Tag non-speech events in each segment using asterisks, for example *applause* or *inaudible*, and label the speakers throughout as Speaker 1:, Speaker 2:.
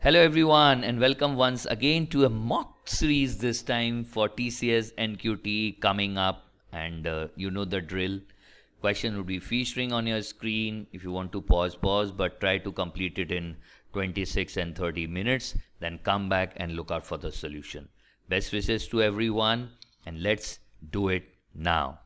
Speaker 1: Hello everyone and welcome once again to a mock series this time for TCS NQT coming up and uh, you know the drill. Question would be featuring on your screen. If you want to pause, pause but try to complete it in 26 and 30 minutes. Then come back and look out for the solution. Best wishes to
Speaker 2: everyone and let's do it now.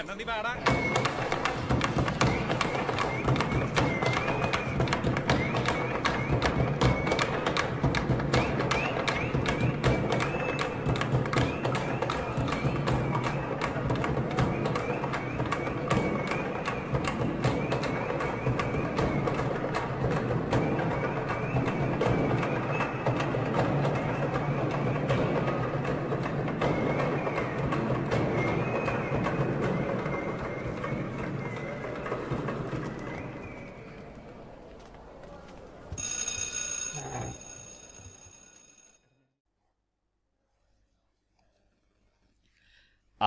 Speaker 1: എന്നാ പാടാ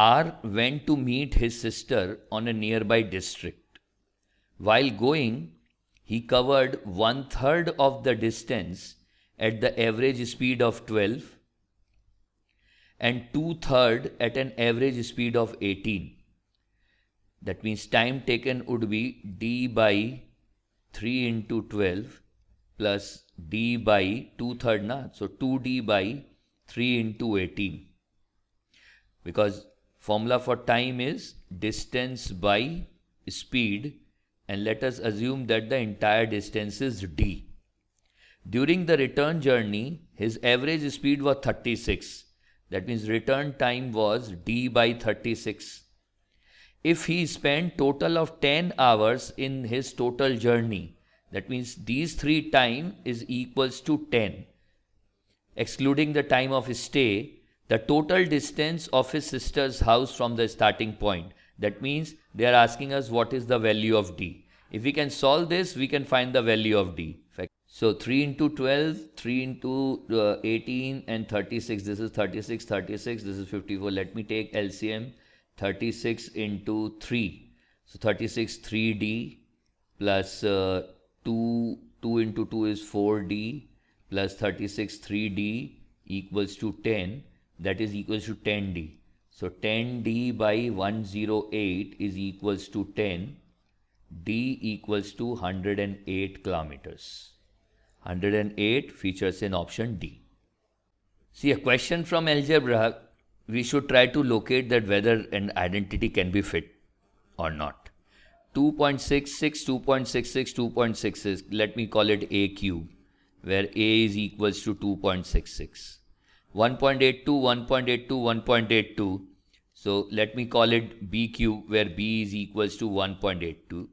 Speaker 1: R went to meet his sister on a nearby district. While going, he covered one third of the distance at the average speed of 12 and two third at an average speed of 18. That means time taken would be d by 3 into 12 plus d by 2 third na. So 2d by 3 into 18 because Formula for time is distance by speed and let us assume that the entire distance is d. During the return journey, his average speed was 36. That means return time was d by 36. If he spent total of 10 hours in his total journey, that means these three time is equals to 10. Excluding the time of stay, the total distance of his sister's house from the starting point. That means they are asking us what is the value of d. If we can solve this, we can find the value of d. So 3 into 12, 3 into uh, 18 and 36. This is 36, 36, this is 54. Let me take LCM 36 into 3. So 36, 3d plus, uh, 2, 2 into 2 is 4d plus 36, 3d equals to 10 that is equals to 10D. So 10D by 108 is equals to 10. D equals to 108 kilometers. 108 features in option D. See a question from algebra, we should try to locate that whether an identity can be fit or not. 2.66, 2.66, 2.66, let me call it A cube, where A is equals to 2.66. 1.82, 1.82, 1.82. So let me call it BQ where B is equals to 1.82.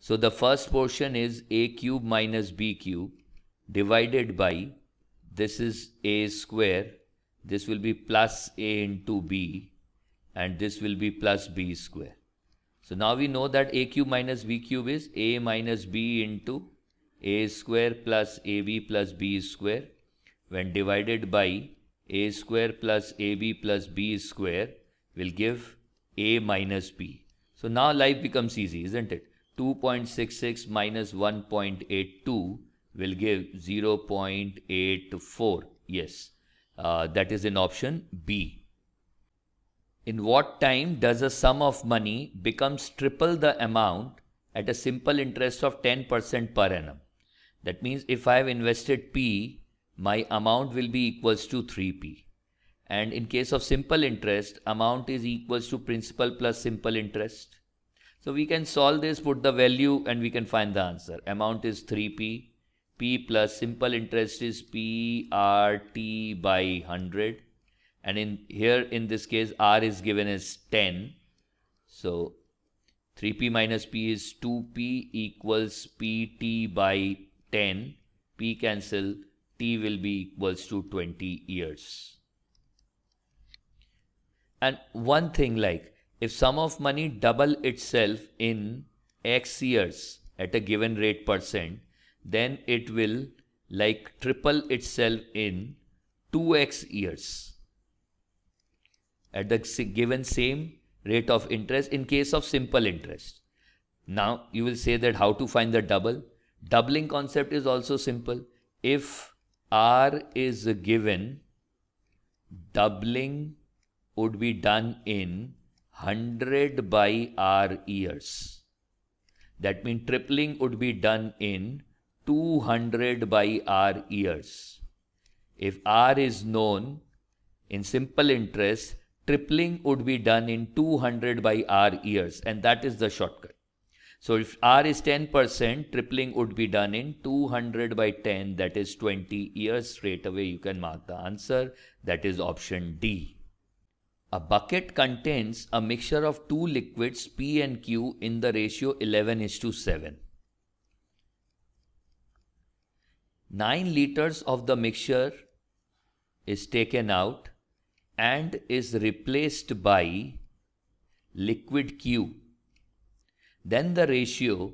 Speaker 1: So the first portion is A cube minus B cube divided by this is A square. This will be plus A into B and this will be plus B square. So now we know that A cube minus B cube is A minus B into A square plus AB plus B square when divided by a square plus ab plus b square will give a minus b. So now life becomes easy, isn't it? 2.66 minus 1.82 will give 0.84. Yes, uh, that is in option B. In what time does a sum of money becomes triple the amount at a simple interest of 10% per annum? That means if I have invested P my amount will be equals to 3p. And in case of simple interest, amount is equals to principal plus simple interest. So we can solve this, put the value and we can find the answer. Amount is 3p, p plus simple interest is prt by 100. And in here in this case, r is given as 10. So 3p minus p is 2p equals pt by 10. p cancel will be equals to 20 years. And one thing like if sum of money double itself in x years at a given rate percent, then it will like triple itself in 2x years at the given same rate of interest in case of simple interest. Now you will say that how to find the double. Doubling concept is also simple. If R is given, doubling would be done in 100 by R years. That means tripling would be done in 200 by R years. If R is known, in simple interest, tripling would be done in 200 by R years and that is the shortcut. So if R is 10%, tripling would be done in 200 by 10, that is 20 years. Straight away you can mark the answer, that is option D. A bucket contains a mixture of two liquids P and Q in the ratio 11 is to 7. 9 liters of the mixture is taken out and is replaced by liquid Q then the ratio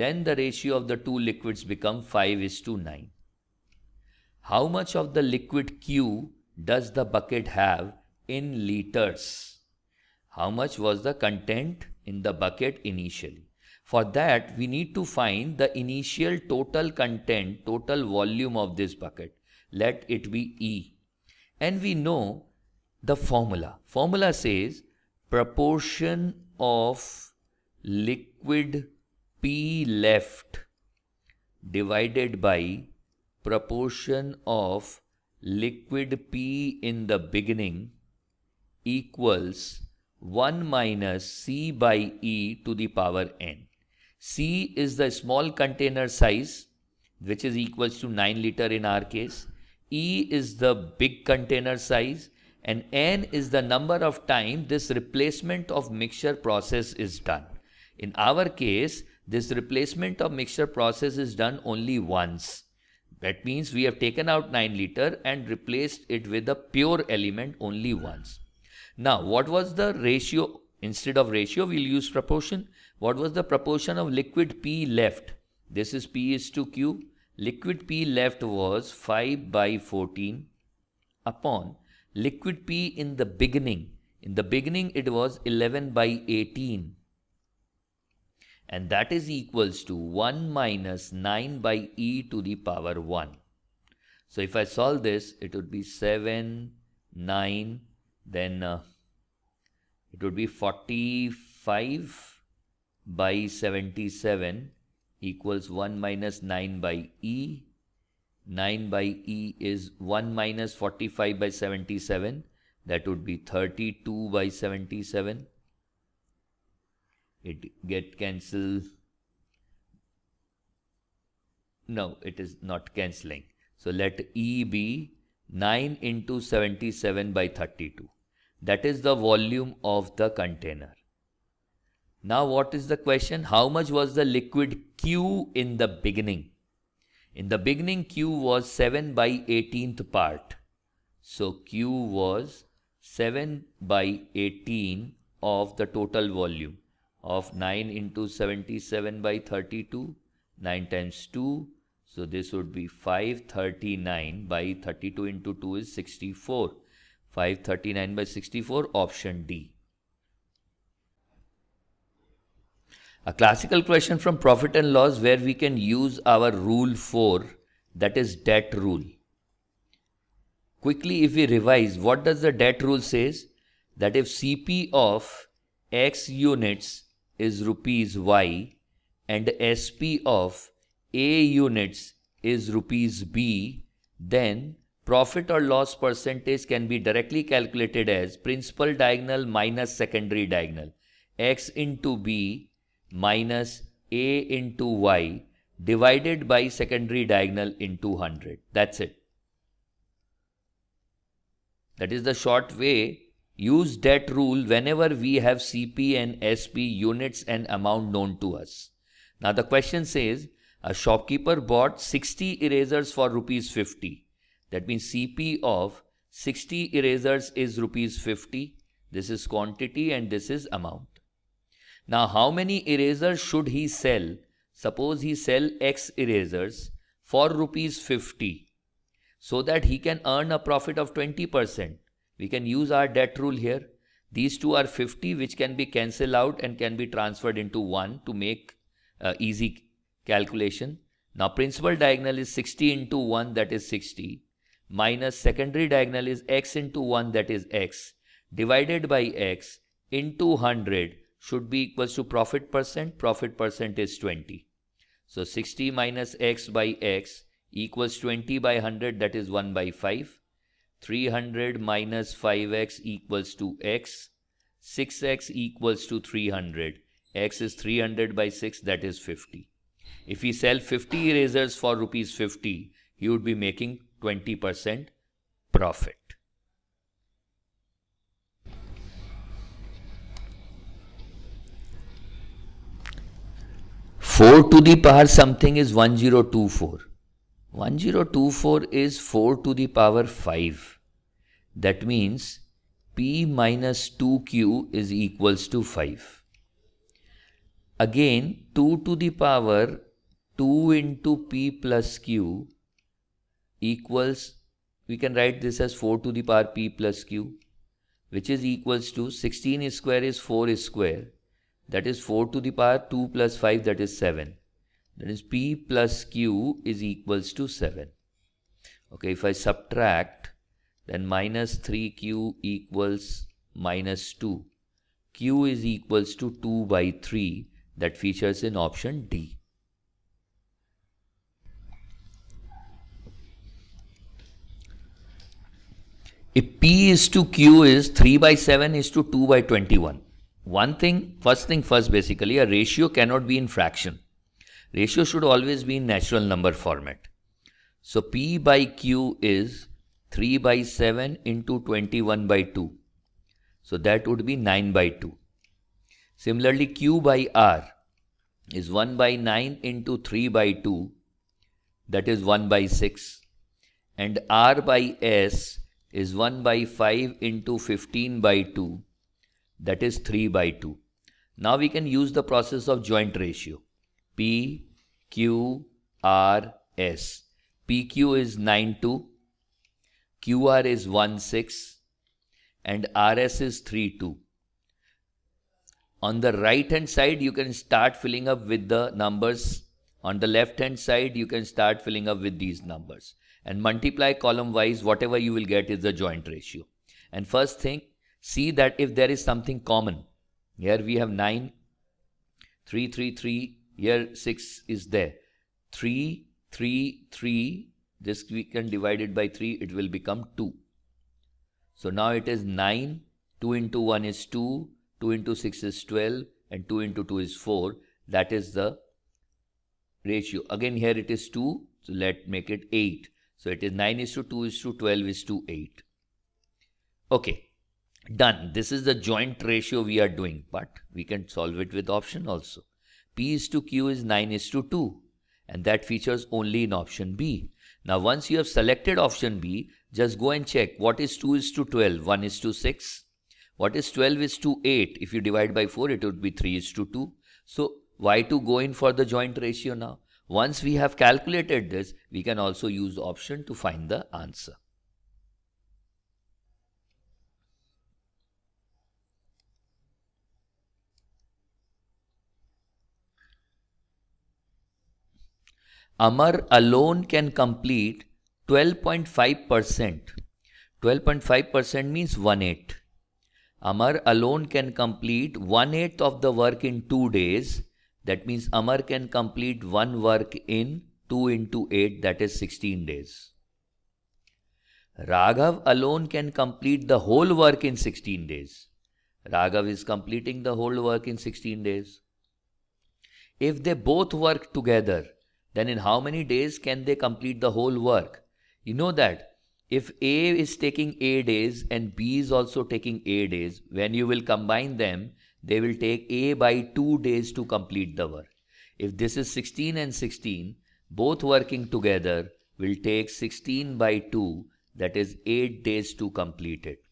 Speaker 1: then the ratio of the two liquids become 5 is to 9. How much of the liquid Q does the bucket have in liters? How much was the content in the bucket initially? For that, we need to find the initial total content, total volume of this bucket. Let it be E. And we know the formula. Formula says proportion of liquid P left divided by proportion of liquid P in the beginning equals 1 minus C by E to the power N. C is the small container size which is equals to 9 liter in our case. E is the big container size and N is the number of time this replacement of mixture process is done. In our case, this replacement of mixture process is done only once. That means we have taken out 9 liter and replaced it with a pure element only once. Now, what was the ratio? Instead of ratio, we'll use proportion. What was the proportion of liquid P left? This is P is to Q. Liquid P left was 5 by 14 upon liquid P in the beginning. In the beginning, it was 11 by 18 and that is equals to 1 minus 9 by e to the power 1. So if I solve this, it would be 7, 9, then uh, it would be 45 by 77 equals 1 minus 9 by e. 9 by e is 1 minus 45 by 77. That would be 32 by 77 it get cancel no it is not cancelling so let e be 9 into 77 by 32 that is the volume of the container now what is the question how much was the liquid q in the beginning in the beginning q was 7 by 18th part so q was 7 by 18 of the total volume of 9 into 77 by 32, 9 times 2. So this would be 539 by 32 into 2 is 64. 539 by 64 option D. A classical question from profit and loss where we can use our rule 4 that is debt rule. Quickly if we revise what does the debt rule says that if CP of X units is rupees Y and SP of A units is rupees B, then profit or loss percentage can be directly calculated as principal diagonal minus secondary diagonal x into B minus A into Y divided by secondary diagonal into 100. That's it. That is the short way Use that rule whenever we have CP and SP units and amount known to us. Now the question says, a shopkeeper bought 60 erasers for rupees 50. That means CP of 60 erasers is rupees 50. This is quantity and this is amount. Now how many erasers should he sell? Suppose he sell X erasers for rupees 50 so that he can earn a profit of 20%. We can use our debt rule here. These two are 50 which can be cancelled out and can be transferred into 1 to make uh, easy calculation. Now principal diagonal is 60 into 1 that is 60 minus secondary diagonal is x into 1 that is x divided by x into 100 should be equals to profit percent. Profit percent is 20. So 60 minus x by x equals 20 by 100 that is 1 by 5. 300 minus 5x equals to x. 6x equals to 300. x is 300 by 6, that is 50. If we sell 50 erasers for rupees 50, you would be making 20% profit. Four to the power something is 1024. 1024 is 4 to the power 5. That means P minus 2Q is equals to 5. Again 2 to the power 2 into P plus Q equals we can write this as 4 to the power P plus Q which is equals to 16 square is 4 square that is 4 to the power 2 plus 5 that is 7 that is P plus Q is equals to 7 okay if I subtract then minus 3q equals minus 2. q is equals to 2 by 3 that features in option D. If P is to Q is 3 by 7 is to 2 by 21. One thing, first thing first basically, a ratio cannot be in fraction. Ratio should always be in natural number format. So P by Q is 3 by 7 into 21 by 2. So that would be 9 by 2. Similarly, Q by R is 1 by 9 into 3 by 2, that is 1 by 6. And R by S is 1 by 5 into 15 by 2, that is 3 by 2. Now we can use the process of joint ratio P, Q, R, S. PQ is 9 to QR is 1 6 and RS is 3 2. On the right hand side, you can start filling up with the numbers. On the left hand side, you can start filling up with these numbers. And multiply column wise, whatever you will get is the joint ratio. And first thing, see that if there is something common. Here we have 9, 3, 3, 3, here 6 is there. 3, 3, 3, this we can divide it by 3, it will become 2. So now it is 9, 2 into 1 is 2, 2 into 6 is 12 and 2 into 2 is 4. That is the ratio. Again here it is 2, so let make it 8. So it is 9 is to 2 is to 12 is to 8. Okay, done. This is the joint ratio we are doing, but we can solve it with option also. P is to Q is 9 is to 2 and that features only in option B. Now once you have selected option B, just go and check what is 2 is to 12, 1 is to 6. What is 12 is to 8. If you divide by 4, it would be 3 is to 2. So why to go in for the joint ratio now? Once we have calculated this, we can also use option to find the answer. Amar alone can complete 12.5%. 12.5% means 1 8. Amar alone can complete 1 8 of the work in 2 days. That means Amar can complete one work in 2 into 8, that is 16 days. Raghav alone can complete the whole work in 16 days. Raghav is completing the whole work in 16 days. If they both work together, then in how many days can they complete the whole work? You know that if A is taking A days and B is also taking A days, when you will combine them, they will take A by 2 days to complete the work. If this is 16 and 16, both working together will take 16 by 2, that is 8 days to complete it.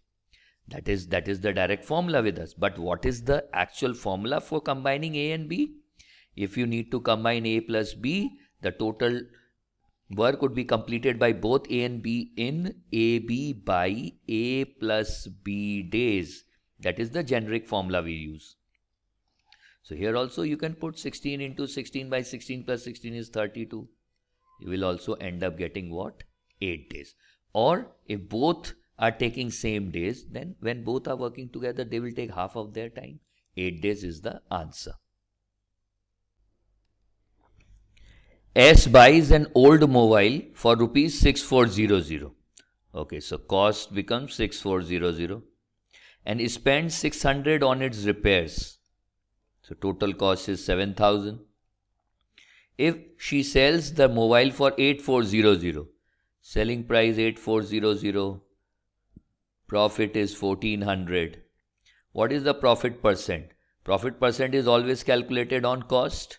Speaker 1: That is, that is the direct formula with us. But what is the actual formula for combining A and B? If you need to combine A plus B, the total work would be completed by both A and B in AB by A plus B days. That is the generic formula we use. So here also you can put 16 into 16 by 16 plus 16 is 32. You will also end up getting what? 8 days. Or if both are taking same days, then when both are working together, they will take half of their time. 8 days is the answer. S buys an old mobile for rupees 6400. Okay, so cost becomes 6400 and spends 600 on its repairs. So total cost is 7000. If she sells the mobile for 8400, selling price 8400, profit is 1400. What is the profit percent? Profit percent is always calculated on cost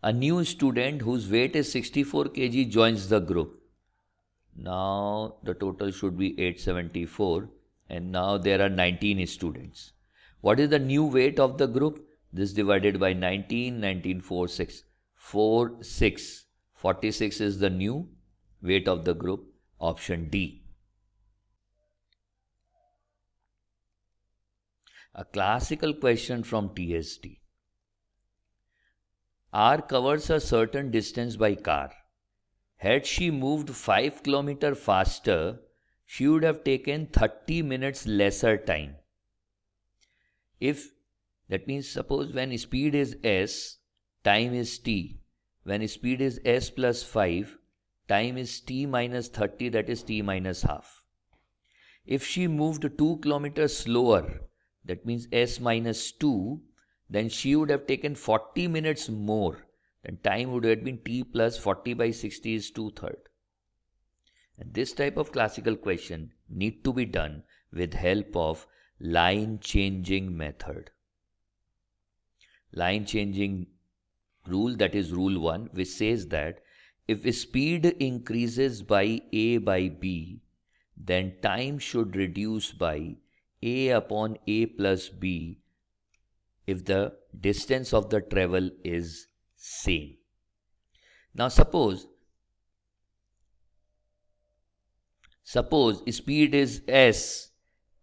Speaker 1: A new student whose weight is 64 kg joins the group. Now the total should be 874 and now there are 19 students. What is the new weight of the group? This divided by 19, 19, 4, 6. 4, 6. 46 is the new weight of the group, option D. A classical question from TST. R covers a certain distance by car. Had she moved 5 km faster, she would have taken 30 minutes lesser time. If that means suppose when speed is s, time is t. When speed is s plus 5, time is t minus 30 that is t minus half. If she moved 2 km slower, that means s minus 2, then she would have taken 40 minutes more. Then time would have been t plus 40 by 60 is 2 third. And this type of classical question need to be done with help of line changing method. Line changing rule that is rule 1 which says that if speed increases by a by b then time should reduce by a upon a plus b if the distance of the travel is same. Now suppose suppose speed is s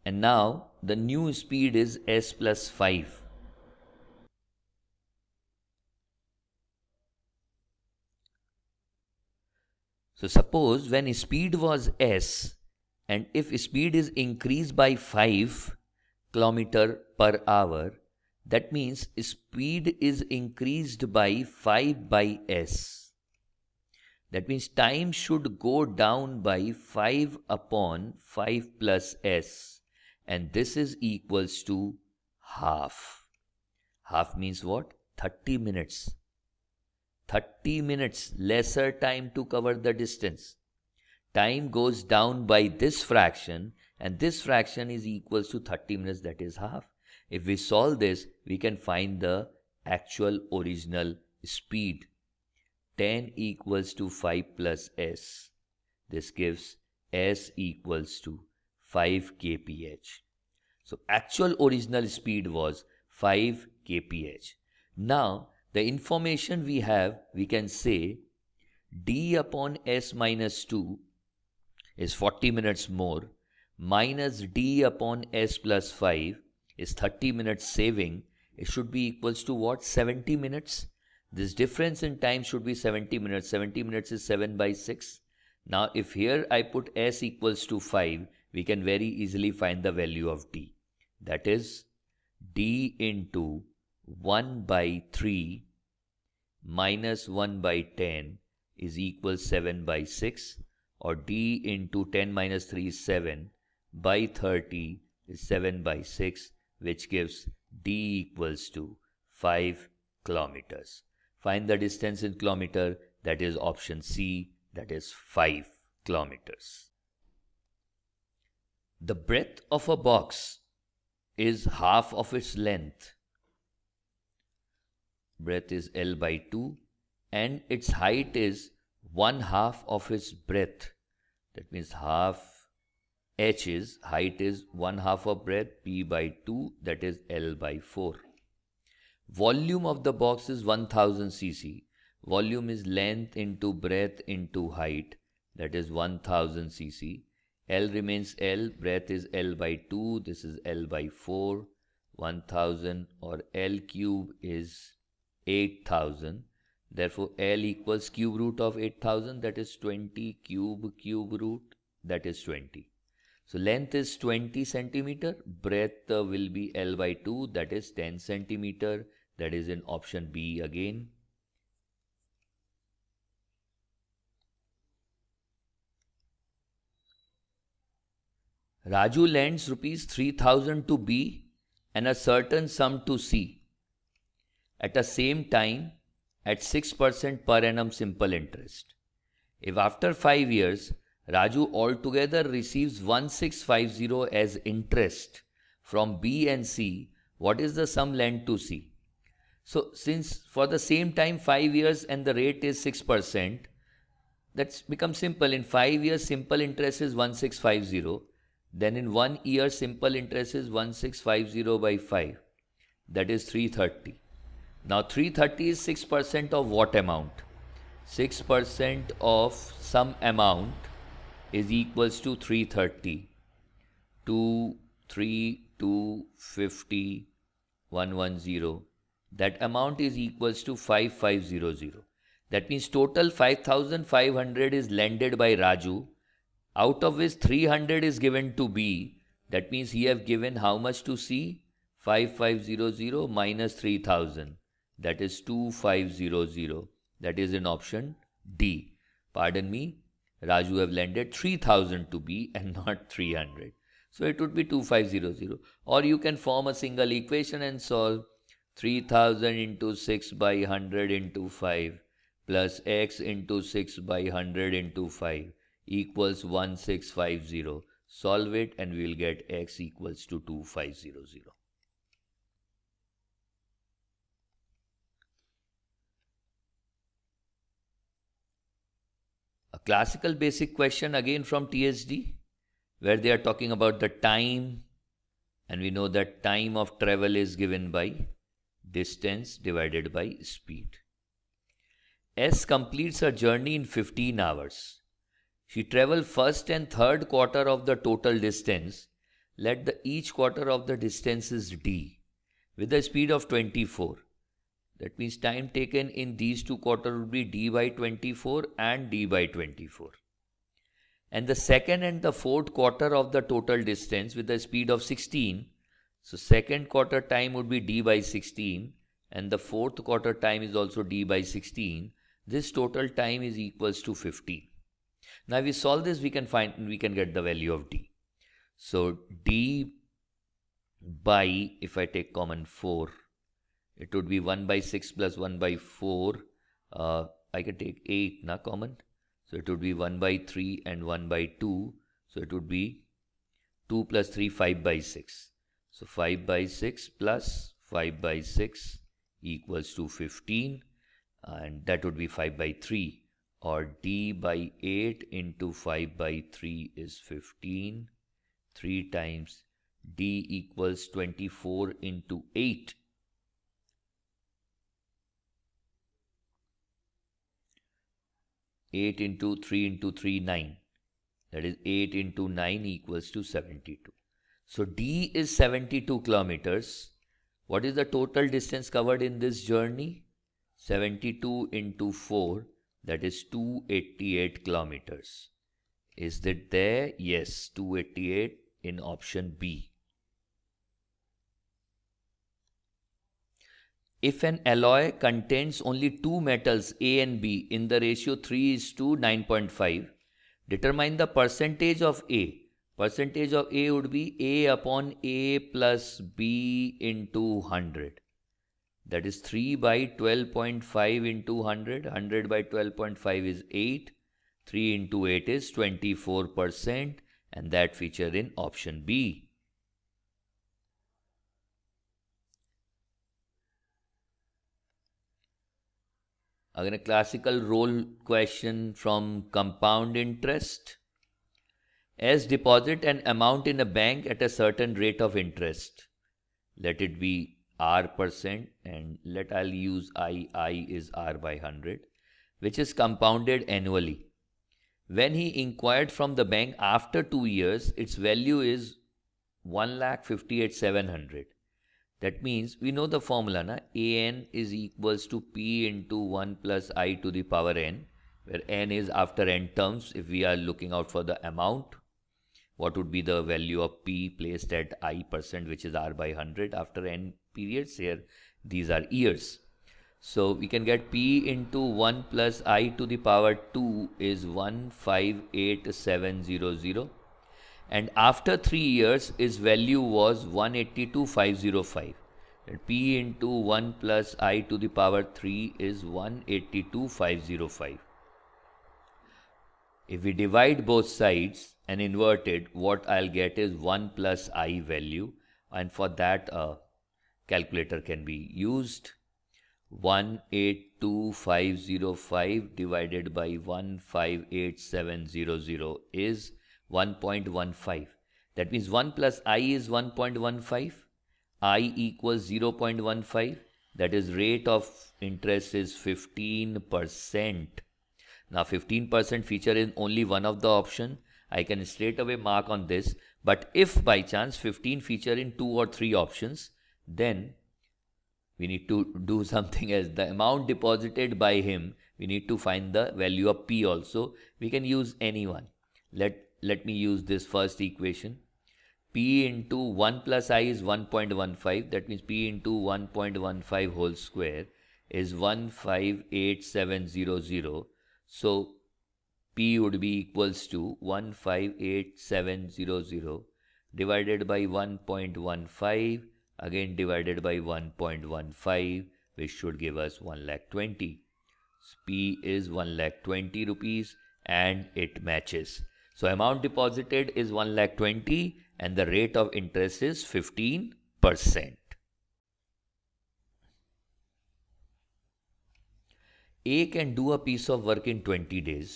Speaker 1: and now the new speed is s plus 5. So suppose when speed was s and if speed is increased by 5 kilometer per hour that means speed is increased by 5 by s. That means time should go down by 5 upon 5 plus s. And this is equals to half. Half means what? 30 minutes. 30 minutes lesser time to cover the distance. Time goes down by this fraction and this fraction is equals to 30 minutes that is half. If we solve this, we can find the actual original speed. 10 equals to 5 plus s. This gives s equals to 5 kph. So actual original speed was 5 kph. Now the information we have, we can say d upon s minus 2 is 40 minutes more minus d upon s plus 5 is 30 minutes saving, it should be equals to what? 70 minutes. This difference in time should be 70 minutes. 70 minutes is 7 by 6. Now if here I put s equals to 5, we can very easily find the value of d. That is d into 1 by 3 minus 1 by 10 is equal 7 by 6 or d into 10 minus 3 is 7 by 30 is 7 by 6 which gives d equals to 5 kilometers. Find the distance in kilometer, that is option C, that is 5 kilometers. The breadth of a box is half of its length. Breadth is L by 2 and its height is 1 half of its breadth. That means half h is height is 1 half of breadth p by 2 that is l by 4. Volume of the box is 1000 cc. Volume is length into breadth into height that is 1000 cc. L remains L, breadth is L by 2, this is L by 4, 1000 or L cube is 8000. Therefore, L equals cube root of 8000 that is 20 cube cube root that is 20. So length is 20 centimeter, breadth uh, will be L by 2 that is 10 centimeter that is in option B again. Raju lends rupees 3000 to B and a certain sum to C at the same time at 6% per annum simple interest. If after 5 years Raju altogether receives 1650 as interest from B and C. What is the sum lent to C? So since for the same time 5 years and the rate is 6%, that becomes simple. In 5 years simple interest is 1650. Then in 1 year simple interest is 1650 by 5. That is 330. Now 330 is 6% of what amount? 6% of some amount is equals to 330 2 3 2 50 110 that amount is equals to 5500 that means total 5500 is lended by Raju out of which 300 is given to B that means he have given how much to C 5500 minus 3000 that is 2500 that is in option D pardon me Raju have lended 3000 to B and not 300. So it would be 2500. Or you can form a single equation and solve 3000 into 6 by 100 into 5 plus x into 6 by 100 into 5 equals 1650. Solve it and we will get x equals to 2500. classical basic question again from TSD, where they are talking about the time, and we know that time of travel is given by distance divided by speed. S completes her journey in 15 hours. She travels first and third quarter of the total distance. Let the each quarter of the distance is d, with a speed of 24. That means time taken in these two quarter would be d by 24 and d by 24. And the second and the fourth quarter of the total distance with a speed of 16. So second quarter time would be d by 16 and the fourth quarter time is also d by 16. This total time is equals to 15. Now if we solve this we can find we can get the value of d. So d by if I take common 4 it would be 1 by 6 plus 1 by 4 uh, I can take 8 na common so it would be 1 by 3 and 1 by 2 so it would be 2 plus 3 5 by 6 so 5 by 6 plus 5 by 6 equals to 15 and that would be 5 by 3 or d by 8 into 5 by 3 is 15 3 times d equals 24 into 8 8 into 3 into 3, 9. That is 8 into 9 equals to 72. So D is 72 kilometers. What is the total distance covered in this journey? 72 into 4 that is 288 kilometers. Is it there? Yes, 288 in option B. if an alloy contains only two metals A and B in the ratio 3 is to 9.5, determine the percentage of A. Percentage of A would be A upon A plus B into 100. That is 3 by 12.5 into 100. 100 by 12.5 is 8. 3 into 8 is 24% and that feature in option B. again a classical role question from compound interest. As deposit an amount in a bank at a certain rate of interest. Let it be R percent and let I'll use I, I is R by 100 which is compounded annually. When he inquired from the bank after two years, its value is 1,58,700. That means we know the formula na an is equals to p into 1 plus i to the power n where n is after n terms if we are looking out for the amount what would be the value of p placed at i percent which is r by 100 after n periods here these are years so we can get p into 1 plus i to the power 2 is 158700 and after 3 years its value was 182505 and p into 1 plus i to the power 3 is 182505 if we divide both sides and invert it what i'll get is 1 plus i value and for that a calculator can be used 182505 divided by 158700 is 1.15. That means 1 plus i is 1.15. i equals 0.15. That is rate of interest is 15%. Now 15% feature is only one of the option. I can straight away mark on this. But if by chance 15 feature in two or three options, then we need to do *laughs* something as the amount deposited by him. We need to find the value of P also. We can use anyone. Let let me use this first equation p into 1 plus i is 1.15 that means p into 1.15 whole square is 158700 so p would be equals to 158700 divided by 1.15 again divided by 1.15 which should give us 1 lakh 20 so p is 1 lakh 20 rupees and it matches so amount deposited is one lakh twenty, and the rate of interest is 15%. A can do a piece of work in 20 days.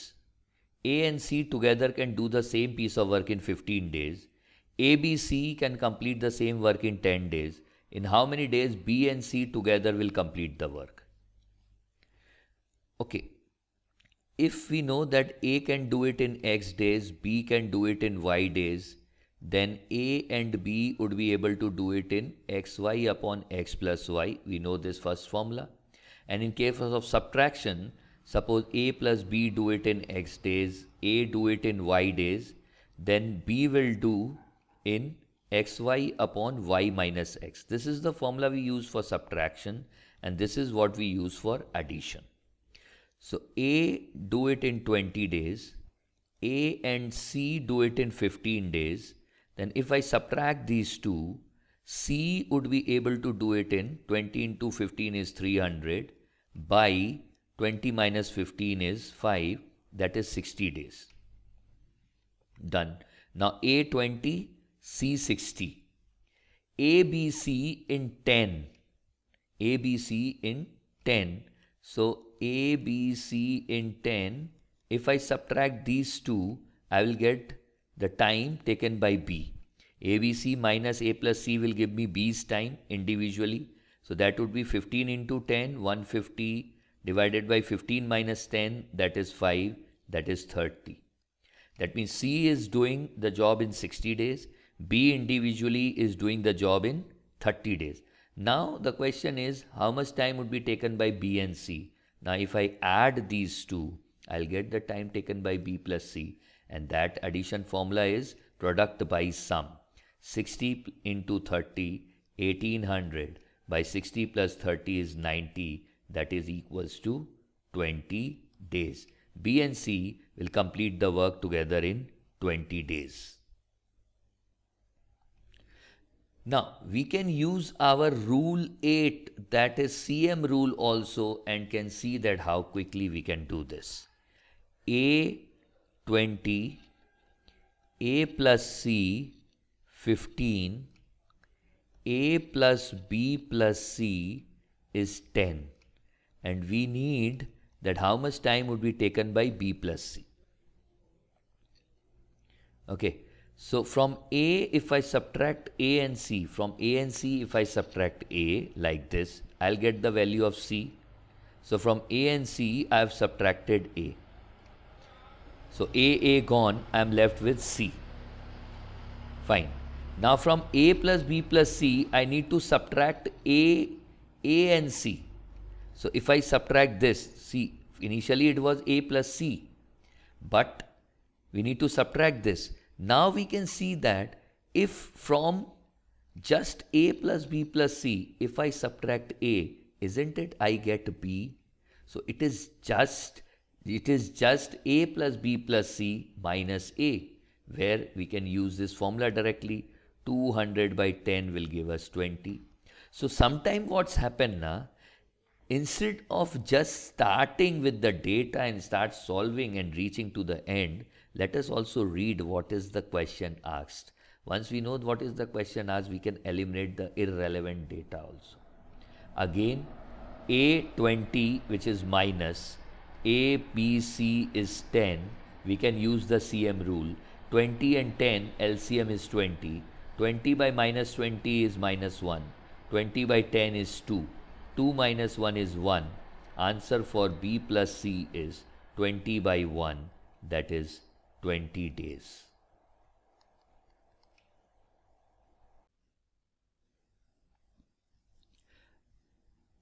Speaker 1: A and C together can do the same piece of work in 15 days. A, B, C can complete the same work in 10 days. In how many days B and C together will complete the work? Okay, if we know that A can do it in X days, B can do it in Y days, then A and B would be able to do it in xy upon x plus y. We know this first formula. And in case of subtraction, suppose A plus B do it in x days, A do it in y days, then B will do in xy upon y minus x. This is the formula we use for subtraction and this is what we use for addition. So A do it in 20 days, A and C do it in 15 days. Then if I subtract these two, C would be able to do it in 20 into 15 is 300 by 20 minus 15 is 5 that is 60 days. Done. Now A 20, C 60. ABC in 10. ABC in 10. So a, B, C in 10, if I subtract these two, I will get the time taken by B. A B C minus A plus C will give me B's time individually. So that would be 15 into 10, 150 divided by 15 minus 10, that is 5, that is 30. That means C is doing the job in 60 days, B individually is doing the job in 30 days. Now the question is how much time would be taken by B and C? Now if I add these two, I'll get the time taken by B plus C and that addition formula is product by sum. 60 into 30, 1800 by 60 plus 30 is 90 that is equals to 20 days. B and C will complete the work together in 20 days. Now, we can use our rule 8, that is CM rule also, and can see that how quickly we can do this. A 20, A plus C 15, A plus B plus C is 10. And we need that how much time would be taken by B plus C. Okay, so from A, if I subtract A and C, from A and C, if I subtract A like this, I'll get the value of C. So from A and C, I've subtracted A. So A, A gone, I'm left with C. Fine. Now from A plus B plus C, I need to subtract A, A and C. So if I subtract this, C, initially it was A plus C, but we need to subtract this. Now we can see that if from just a plus b plus c, if I subtract a, isn't it I get b? So it is just it is just a plus b plus c minus a where we can use this formula directly 200 by 10 will give us 20. So sometime what's happened now instead of just starting with the data and start solving and reaching to the end let us also read what is the question asked. Once we know what is the question asked, we can eliminate the irrelevant data also. Again, A20 which is minus, APC is 10, we can use the CM rule. 20 and 10, LCM is 20. 20 by minus 20 is minus 1. 20 by 10 is 2. 2 minus 1 is 1. Answer for B plus C is 20 by 1, that is 20 days.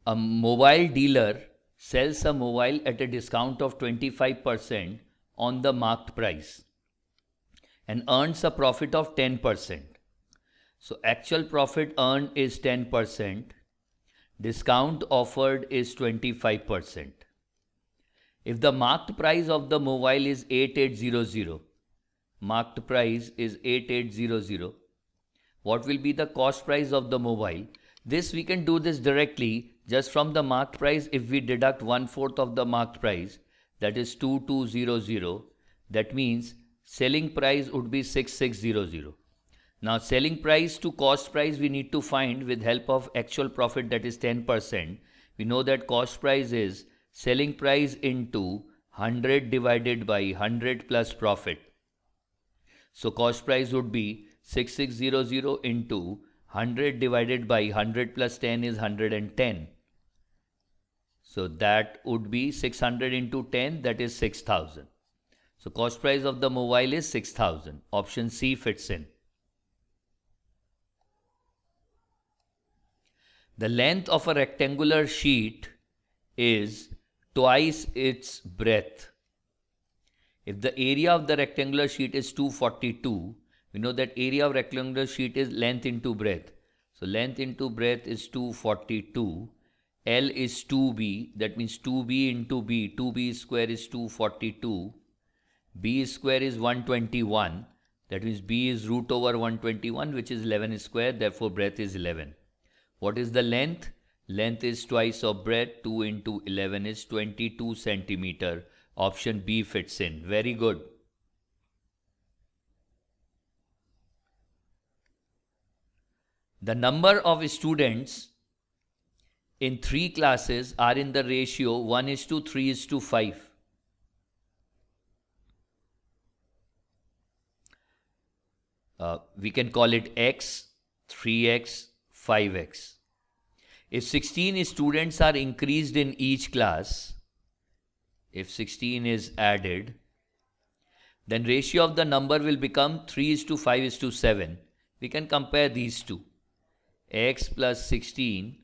Speaker 1: A mobile dealer sells a mobile at a discount of 25% on the marked price and earns a profit of 10%. So actual profit earned is 10%, discount offered is 25%. If the marked price of the mobile is 8800, marked price is 8800, what will be the cost price of the mobile? This we can do this directly just from the marked price if we deduct one fourth of the marked price that is 2200 that means selling price would be 6600. Now selling price to cost price we need to find with help of actual profit that is 10%. We know that cost price is selling price into 100 divided by 100 plus profit. So cost price would be 6600 into 100 divided by 100 plus 10 is 110. So that would be 600 into 10 that is 6000. So cost price of the mobile is 6000. Option C fits in. The length of a rectangular sheet is twice its breadth. If the area of the rectangular sheet is 242, we know that area of rectangular sheet is length into breadth. So length into breadth is 242. L is 2b, that means 2b into b, 2b square is 242. b square is 121, that means b is root over 121, which is 11 square, therefore breadth is 11. What is the length? Length is twice of bread. 2 into 11 is 22 centimeter. Option B fits in. Very good. The number of students in three classes are in the ratio 1 is to 3 is to 5. Uh, we can call it x, 3x, 5x if 16 students are increased in each class, if 16 is added, then ratio of the number will become 3 is to 5 is to 7. We can compare these two. x plus 16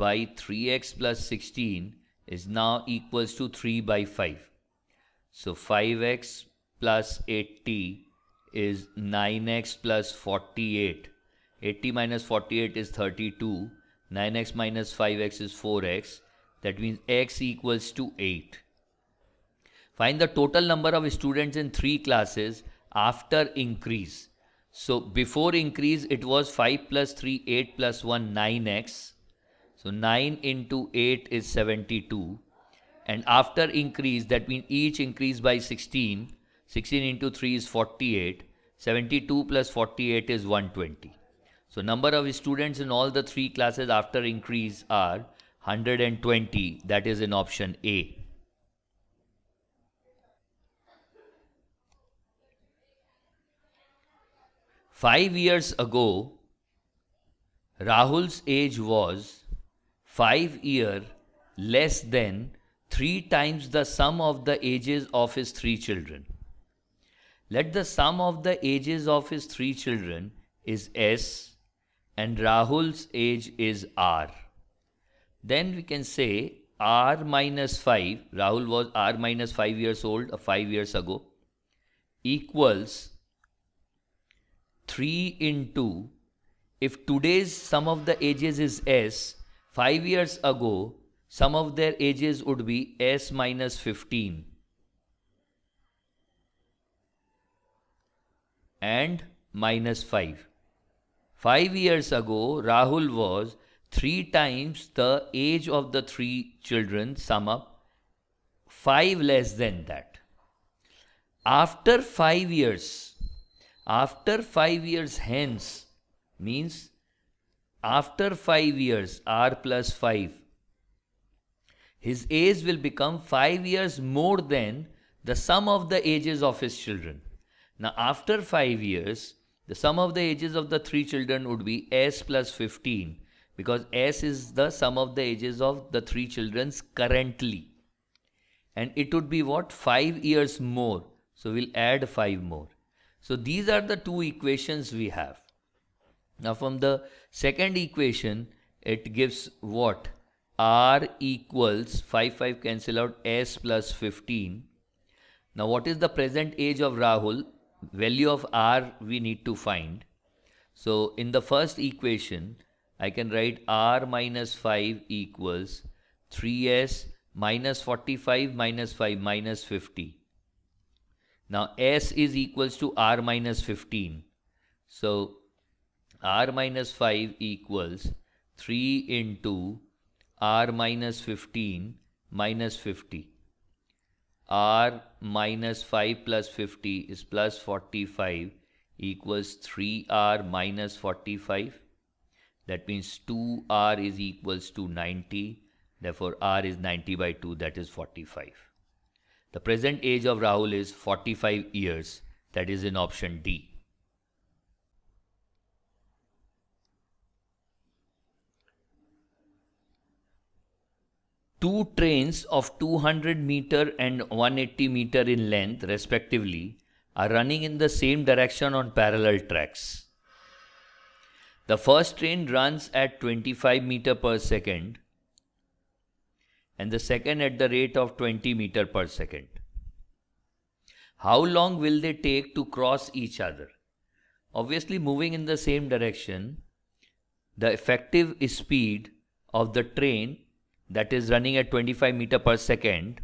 Speaker 1: by 3x plus 16 is now equals to 3 by 5. So 5x plus 80 is 9x plus 48. 80 minus 48 is 32 9x minus 5x is 4x. That means x equals to 8. Find the total number of students in three classes after increase. So before increase it was 5 plus 3, 8 plus 1, 9x. So 9 into 8 is 72. And after increase that means each increase by 16. 16 into 3 is 48. 72 plus 48 is 120. So number of students in all the three classes after increase are 120. That is in option A. Five years ago, Rahul's age was five year less than three times the sum of the ages of his three children. Let the sum of the ages of his three children is S and Rahul's age is R. Then we can say R minus 5, Rahul was R minus 5 years old uh, 5 years ago, equals 3 into, if today's sum of the ages is S, 5 years ago, sum of their ages would be S minus 15. and minus 5. Five years ago, Rahul was three times the age of the three children, sum up, five less than that. After five years, after five years hence, means after five years, r plus five, his age will become five years more than the sum of the ages of his children. Now, after five years, the sum of the ages of the three children would be s plus 15 because s is the sum of the ages of the three children's currently. And it would be what? 5 years more. So we'll add 5 more. So these are the two equations we have. Now from the second equation, it gives what? R equals 5, 5 cancel out S plus 15. Now what is the present age of Rahul? value of r we need to find. So in the first equation, I can write r minus 5 equals 3s minus 45 minus 5 minus 50. Now s is equals to r minus 15. So r minus 5 equals 3 into r minus 15 minus 50. r minus 5 plus 50 is plus 45 equals 3r minus 45. That means 2r is equals to 90. Therefore, r is 90 by 2, that is 45. The present age of Rahul is 45 years, that is in option D. two trains of 200 meter and 180 meter in length respectively are running in the same direction on parallel tracks. The first train runs at 25 meter per second and the second at the rate of 20 meter per second. How long will they take to cross each other? Obviously moving in the same direction, the effective speed of the train that is running at 25 meter per second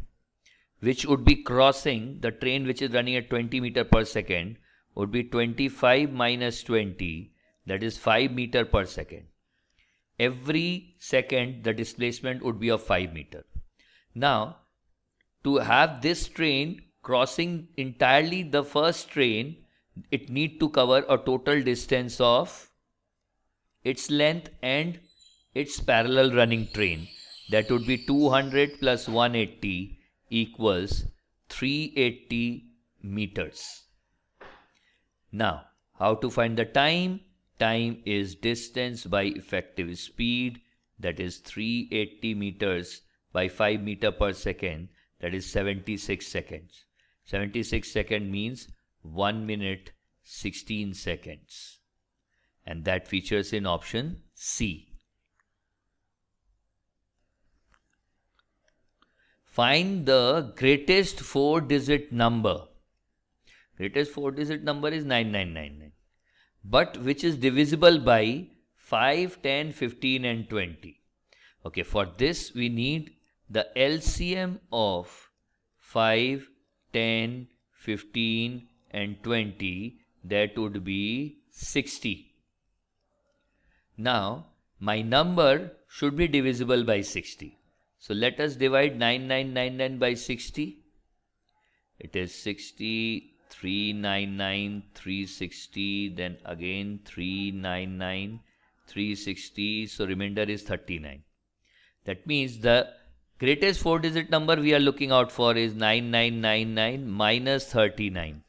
Speaker 1: which would be crossing the train which is running at 20 meter per second would be 25 minus 20 that is 5 meter per second every second the displacement would be of 5 meter now to have this train crossing entirely the first train it need to cover a total distance of its length and its parallel running train that would be 200 plus 180 equals 380 meters. Now, how to find the time? Time is distance by effective speed, that is 380 meters by 5 meter per second, that is 76 seconds. 76 second means 1 minute 16 seconds. And that features in option C. Find the greatest four digit number. Greatest four digit number is 9999. But which is divisible by 5, 10, 15 and 20. Okay, for this we need the LCM of 5, 10, 15 and 20 that would be 60. Now my number should be divisible by 60. So let us divide 9999 by 60. It is 6399, 360, then again 399, 360. So remainder is 39. That means the greatest four digit number we are looking out for is 9999 minus 39.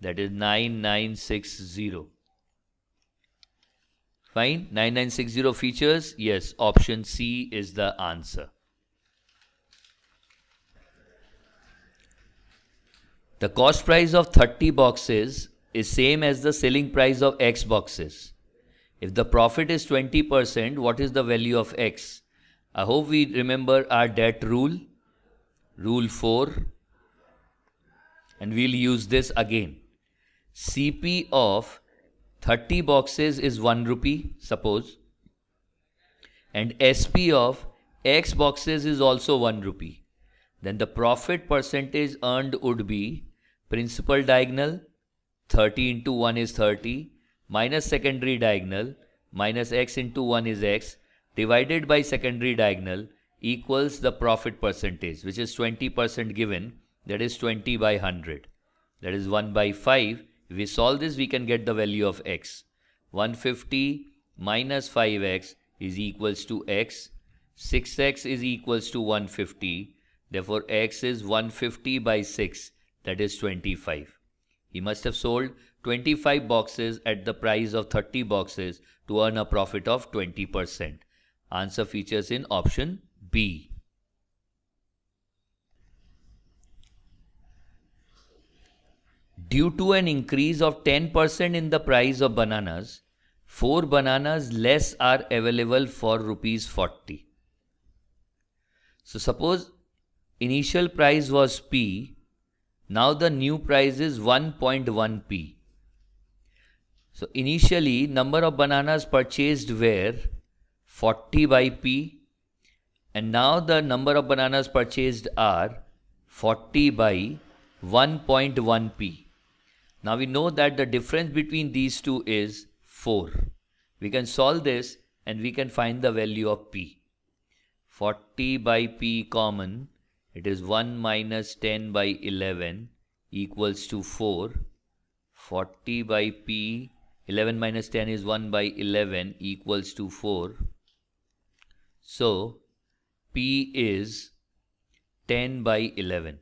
Speaker 1: That is 9960. Fine. 9960 features. Yes, option C is the answer. The cost price of 30 boxes is same as the selling price of X boxes. If the profit is 20%, what is the value of X? I hope we remember our debt rule, rule 4, and we'll use this again. CP of 30 boxes is 1 rupee, suppose, and SP of X boxes is also 1 rupee. Then the profit percentage earned would be principal diagonal 30 into 1 is 30 minus secondary diagonal minus x into 1 is x divided by secondary diagonal equals the profit percentage which is 20% given that is 20 by 100 that is 1 by 5 if we solve this we can get the value of x 150 minus 5x is equals to x 6x is equals to 150 therefore x is 150 by 6 that is 25. He must have sold 25 boxes at the price of 30 boxes to earn a profit of 20%. Answer features in option B. Due to an increase of 10% in the price of bananas, 4 bananas less are available for rupees 40. So suppose initial price was P now the new price is 1.1p. So initially number of bananas purchased were 40 by p and now the number of bananas purchased are 40 by 1.1p. Now we know that the difference between these two is 4. We can solve this and we can find the value of p. 40 by p common it is 1 minus 10 by 11 equals to 4. 40 by P, 11 minus 10 is 1 by 11 equals to 4. So, P is 10 by 11.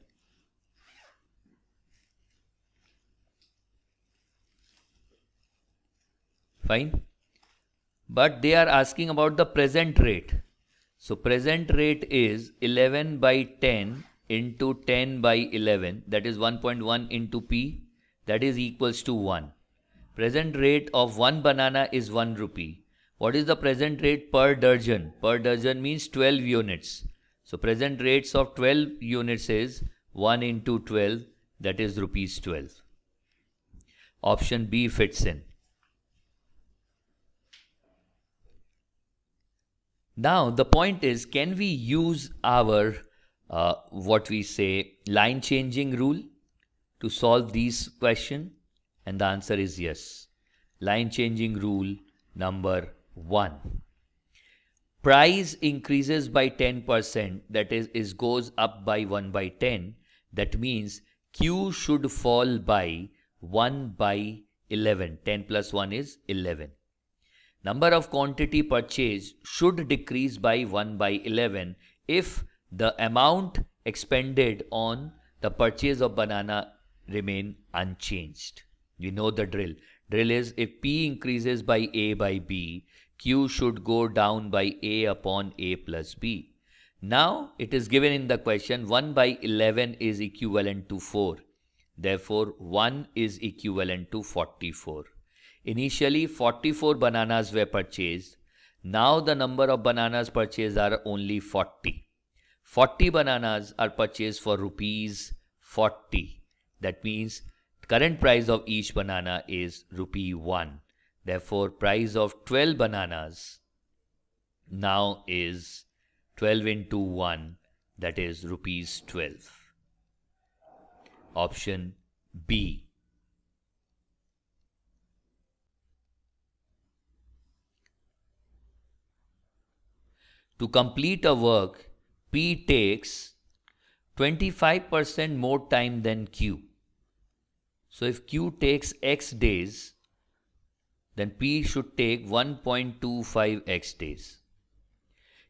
Speaker 1: Fine. But they are asking about the present rate. So present rate is 11 by 10 into 10 by 11 that is 1.1 into P that is equals to 1. Present rate of 1 banana is 1 rupee. What is the present rate per dozen? Per dozen means 12 units. So present rates of 12 units is 1 into 12 that is rupees 12. Option B fits in. Now, the point is, can we use our, uh, what we say, line changing rule to solve these question? And the answer is yes. Line changing rule number one. Price increases by 10%, that is, is goes up by 1 by 10. That means Q should fall by 1 by 11. 10 plus 1 is 11 number of quantity purchased should decrease by 1 by 11 if the amount expended on the purchase of banana remain unchanged. You know the drill. Drill is if P increases by A by B, Q should go down by A upon A plus B. Now it is given in the question 1 by 11 is equivalent to 4. Therefore 1 is equivalent to 44. Initially, 44 bananas were purchased. Now the number of bananas purchased are only 40. 40 bananas are purchased for rupees 40. That means current price of each banana is rupee 1. Therefore, price of 12 bananas now is 12 into 1 that is rupees 12. Option B. To complete a work, P takes 25% more time than Q. So if Q takes X days, then P should take 1.25X days.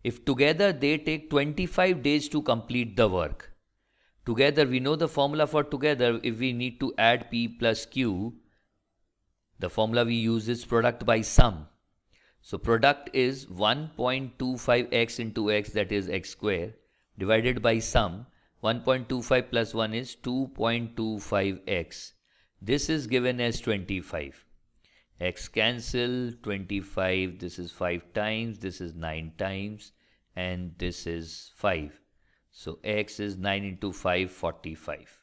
Speaker 1: If together they take 25 days to complete the work, together we know the formula for together if we need to add P plus Q, the formula we use is product by sum. So product is 1.25x into x that is x square divided by sum 1.25 plus 1 is 2.25x. This is given as 25. x cancel 25 this is 5 times this is 9 times and this is 5. So x is 9 into 5 45.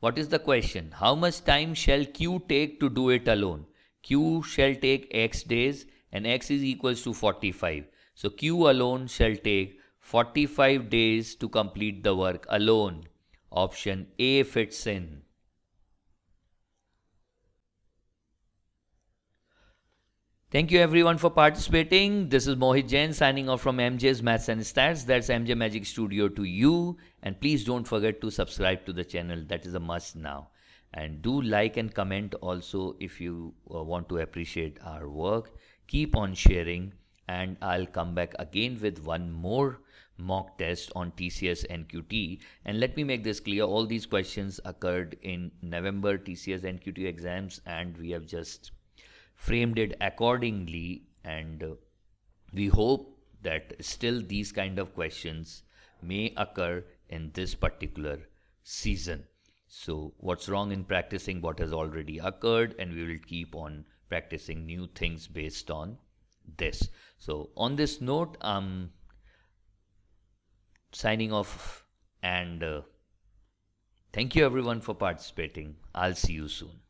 Speaker 1: What is the question? How much time shall Q take to do it alone? Q shall take x days and x is equals to 45. So Q alone shall take 45 days to complete the work alone. Option A fits in. Thank you everyone for participating. This is Mohit Jain signing off from MJ's Maths and Stats. That's MJ Magic Studio to you. And please don't forget to subscribe to the channel. That is a must now. And do like and comment also if you uh, want to appreciate our work keep on sharing and I'll come back again with one more mock test on TCS NQT. And let me make this clear, all these questions occurred in November TCS NQT exams and we have just framed it accordingly and uh, we hope that still these kind of questions may occur in this particular season. So what's wrong in practicing what has already occurred and we will keep on practicing new things based on this. So on this note, I'm signing off and uh, thank you everyone for participating. I'll see you soon.